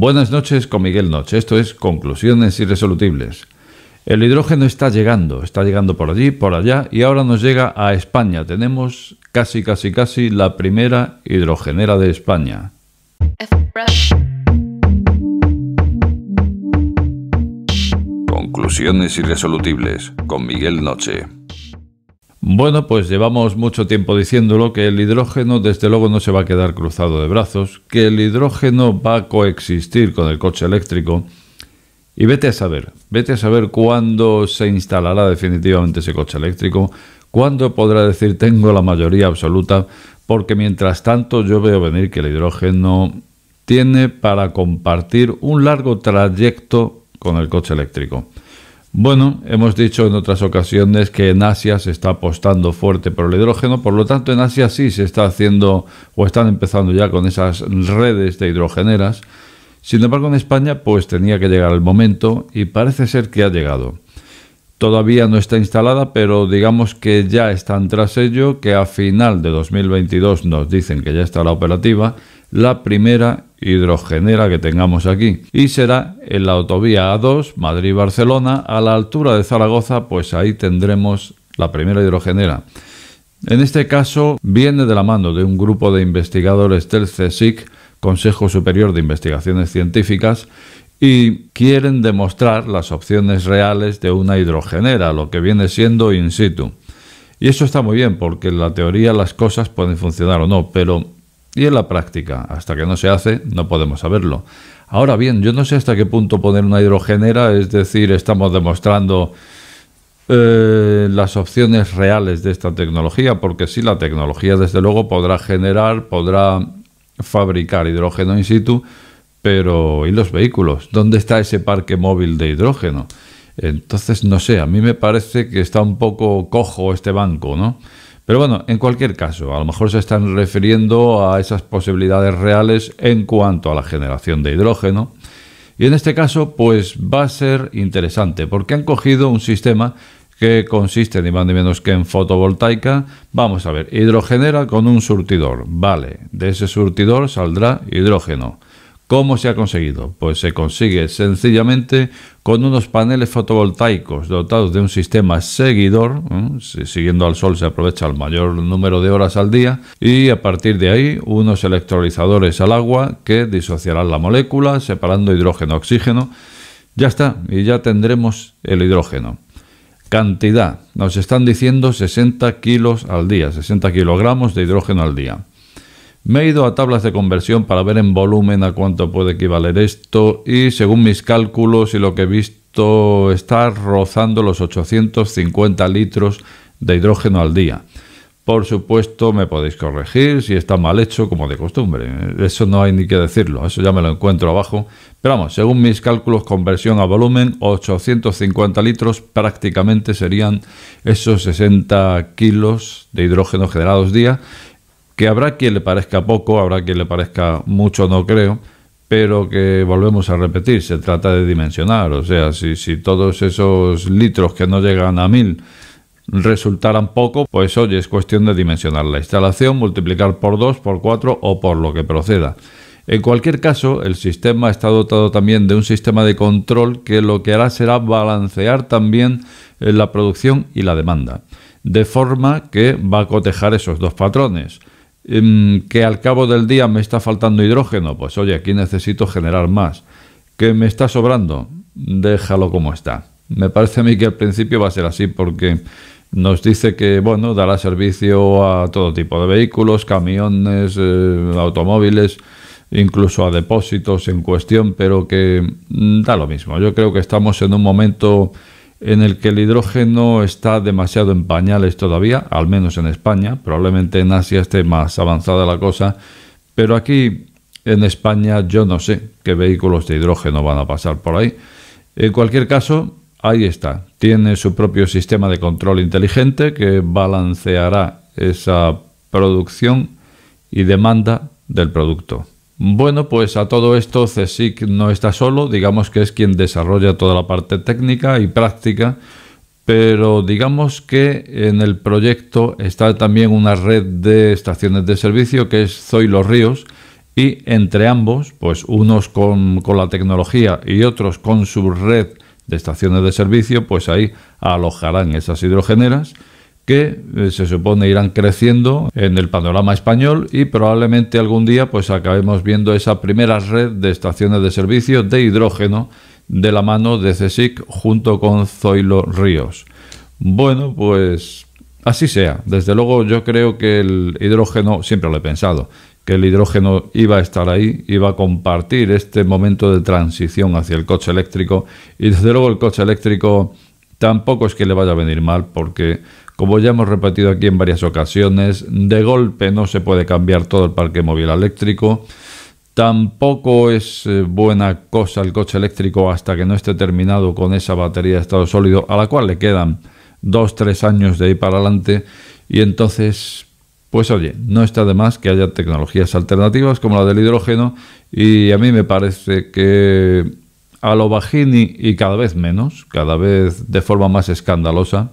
Buenas noches con Miguel Noche. Esto es Conclusiones Irresolutibles. El hidrógeno está llegando, está llegando por allí, por allá y ahora nos llega a España. Tenemos casi, casi, casi la primera hidrogenera de España. Conclusiones Irresolutibles con Miguel Noche. Bueno, pues llevamos mucho tiempo diciéndolo que el hidrógeno desde luego no se va a quedar cruzado de brazos, que el hidrógeno va a coexistir con el coche eléctrico y vete a saber, vete a saber cuándo se instalará definitivamente ese coche eléctrico, cuándo podrá decir tengo la mayoría absoluta, porque mientras tanto yo veo venir que el hidrógeno tiene para compartir un largo trayecto con el coche eléctrico. Bueno, hemos dicho en otras ocasiones que en Asia se está apostando fuerte por el hidrógeno, por lo tanto en Asia sí se está haciendo o están empezando ya con esas redes de hidrogeneras. Sin embargo, en España pues tenía que llegar el momento y parece ser que ha llegado. Todavía no está instalada, pero digamos que ya están tras ello, que a final de 2022 nos dicen que ya está la operativa la primera hidrogenera que tengamos aquí. Y será en la autovía A2 Madrid-Barcelona a la altura de Zaragoza, pues ahí tendremos la primera hidrogenera. En este caso viene de la mano de un grupo de investigadores del CSIC, Consejo Superior de Investigaciones Científicas, y quieren demostrar las opciones reales de una hidrogenera, lo que viene siendo in situ. Y eso está muy bien porque en la teoría las cosas pueden funcionar o no, pero y en la práctica, hasta que no se hace, no podemos saberlo. Ahora bien, yo no sé hasta qué punto poner una hidrogenera, es decir, estamos demostrando eh, las opciones reales de esta tecnología, porque sí, la tecnología desde luego podrá generar, podrá fabricar hidrógeno in situ, pero ¿y los vehículos? ¿Dónde está ese parque móvil de hidrógeno? Entonces, no sé, a mí me parece que está un poco cojo este banco, ¿no? Pero bueno, en cualquier caso, a lo mejor se están refiriendo a esas posibilidades reales en cuanto a la generación de hidrógeno. Y en este caso, pues va a ser interesante, porque han cogido un sistema que consiste ni más ni menos que en fotovoltaica. Vamos a ver, hidrogenera con un surtidor. Vale, de ese surtidor saldrá hidrógeno. ¿Cómo se ha conseguido? Pues se consigue sencillamente con unos paneles fotovoltaicos dotados de un sistema seguidor, ¿eh? siguiendo al sol se aprovecha el mayor número de horas al día, y a partir de ahí unos electrolizadores al agua que disociarán la molécula, separando hidrógeno-oxígeno. Ya está, y ya tendremos el hidrógeno. Cantidad, nos están diciendo 60 kilos al día, 60 kilogramos de hidrógeno al día. Me he ido a tablas de conversión para ver en volumen a cuánto puede equivaler esto y según mis cálculos y lo que he visto está rozando los 850 litros de hidrógeno al día. Por supuesto me podéis corregir si está mal hecho como de costumbre. Eso no hay ni que decirlo, eso ya me lo encuentro abajo. Pero vamos, según mis cálculos conversión a volumen, 850 litros prácticamente serían esos 60 kilos de hidrógeno generados día que habrá quien le parezca poco, habrá quien le parezca mucho, no creo, pero que volvemos a repetir, se trata de dimensionar, o sea, si, todos esos litros que no llegan a mil resultaran poco, pues hoy es cuestión de dimensionar la instalación, multiplicar por 2, por cuatro o por lo que proceda. En cualquier caso, el sistema está dotado también de un sistema de control que lo que hará será balancear también eh, la producción y la demanda, de forma que va a cotejar esos dos patrones. Em, que al cabo del día me está faltando hidrógeno, pues oye, aquí necesito generar más. Que me está sobrando, déjalo como está. Me parece a mí que al principio va a ser así porque nos dice que bueno, dará servicio a todo tipo de vehículos, camiones, eh, automóviles, incluso a depósitos en cuestión, pero que mm, da lo mismo. Yo creo que estamos en un momento en el que el hidrógeno está demasiado en pañales todavía, al menos en España, probablemente en Asia esté más avanzada la cosa, pero aquí en España yo no sé qué vehículos de hidrógeno van a pasar por ahí. En cualquier caso, ahí está, tiene su propio sistema de control inteligente que balanceará esa producción y demanda del producto. Bueno, pues a todo esto CSIC no está solo, digamos que es quien desarrolla toda la parte técnica y práctica, pero digamos que en el proyecto está también una red de estaciones de servicio que es Zoilo Ríos, y entre ambos, pues unos con, con, la tecnología y otros con su red de estaciones de servicio, pues ahí alojarán esas hidrogeneras que eh, se supone irán creciendo en el panorama español y probablemente algún día pues acabemos viendo esa primera red de estaciones de servicio de hidrógeno de la mano de CSIC junto con Zoilo Ríos. Bueno, pues así sea. Desde luego yo creo que el hidrógeno, siempre lo he pensado, que el hidrógeno iba a estar ahí, iba a compartir este momento de transición hacia el coche eléctrico y desde luego el coche eléctrico tampoco es que le vaya a venir mal porque, como ya hemos repetido aquí en varias ocasiones, de golpe no se puede cambiar todo el parque móvil eléctrico. Tampoco es eh, buena cosa el coche eléctrico hasta que no esté terminado con esa batería de estado sólido, a la cual le quedan dos, tres años de ahí para adelante. Y entonces, pues oye, no está de más que haya tecnologías alternativas como la del hidrógeno. Y a mí me parece que a lo bajini y cada vez menos, cada vez de forma más escandalosa,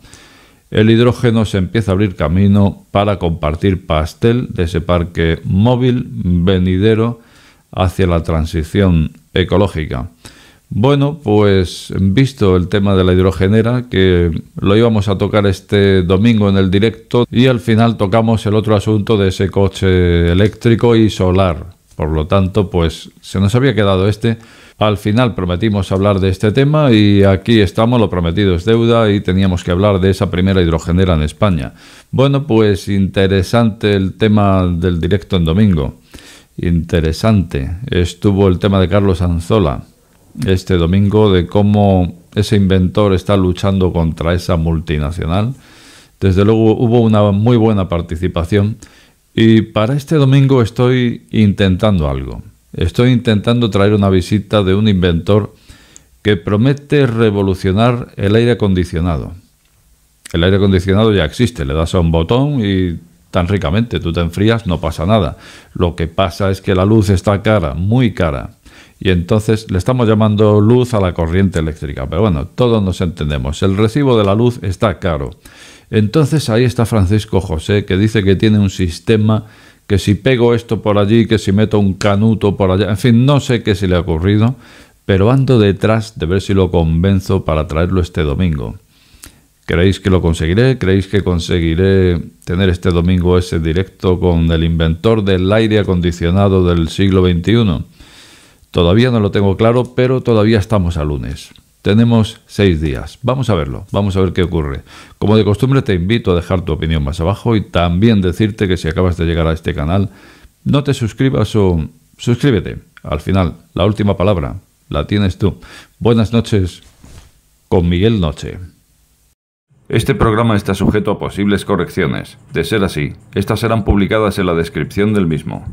el hidrógeno se empieza a abrir camino para compartir pastel de ese parque móvil venidero hacia la transición ecológica. Bueno, pues visto el tema de la hidrogenera, que lo íbamos a tocar este domingo en el directo y al final tocamos el otro asunto de ese coche eléctrico y solar. Por lo tanto, pues se nos había quedado este al final prometimos hablar de este tema y aquí estamos, lo prometido es deuda y teníamos que hablar de esa primera hidrogenera en España. Bueno, pues interesante el tema del directo en domingo. Interesante. Estuvo el tema de Carlos Anzola este domingo de cómo ese inventor está luchando contra esa multinacional. Desde luego hubo una muy buena participación y para este domingo estoy intentando algo estoy intentando traer una visita de un inventor que promete revolucionar el aire acondicionado. El aire acondicionado ya existe, le das a un botón y tan ricamente tú te enfrías, no pasa nada. Lo que pasa es que la luz está cara, muy cara. Y entonces le estamos llamando luz a la corriente eléctrica. Pero bueno, todos nos entendemos. El recibo de la luz está caro. Entonces ahí está Francisco José que dice que tiene un sistema que si pego esto por allí, que si meto un canuto por allá, en fin, no sé qué se le ha ocurrido, pero ando detrás de ver si lo convenzo para traerlo este domingo. ¿Creéis que lo conseguiré? ¿Creéis que conseguiré tener este domingo ese directo con el inventor del aire acondicionado del siglo XXI? Todavía no lo tengo claro, pero todavía estamos a lunes. Tenemos seis días. Vamos a verlo, vamos a ver qué ocurre. Como de costumbre te invito a dejar tu opinión más abajo y también decirte que si acabas de llegar a este canal, no te suscribas o suscríbete. Al final, la última palabra la tienes tú. Buenas noches con Miguel Noche. Este programa está sujeto a posibles correcciones. De ser así, estas serán publicadas en la descripción del mismo.